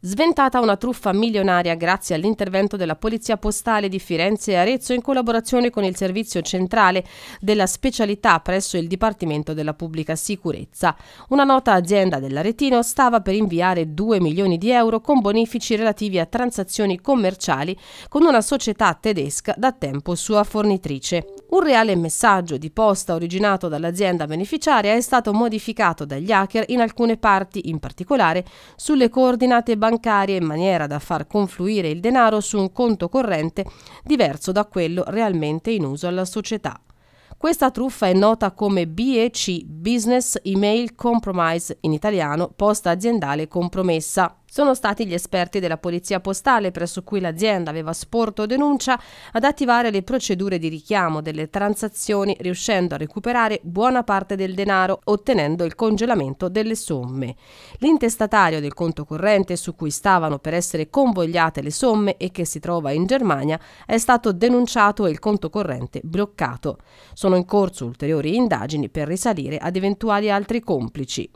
Sventata una truffa milionaria grazie all'intervento della Polizia Postale di Firenze e Arezzo in collaborazione con il Servizio Centrale della Specialità presso il Dipartimento della Pubblica Sicurezza. Una nota azienda dell'Aretino stava per inviare 2 milioni di euro con bonifici relativi a transazioni commerciali con una società tedesca da tempo sua fornitrice. Un reale messaggio di posta originato dall'azienda beneficiaria è stato modificato dagli hacker in alcune parti, in particolare sulle coordinate bancarie, in maniera da far confluire il denaro su un conto corrente diverso da quello realmente in uso alla società. Questa truffa è nota come BEC, Business Email Compromise, in italiano posta aziendale compromessa. Sono stati gli esperti della Polizia Postale, presso cui l'azienda aveva sporto denuncia, ad attivare le procedure di richiamo delle transazioni, riuscendo a recuperare buona parte del denaro, ottenendo il congelamento delle somme. L'intestatario del conto corrente su cui stavano per essere convogliate le somme e che si trova in Germania è stato denunciato e il conto corrente bloccato. Sono in corso ulteriori indagini per risalire ad eventuali altri complici.